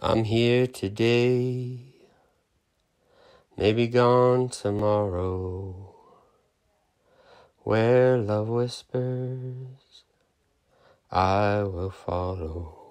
I'm here today, maybe gone tomorrow. Where love whispers, I will follow.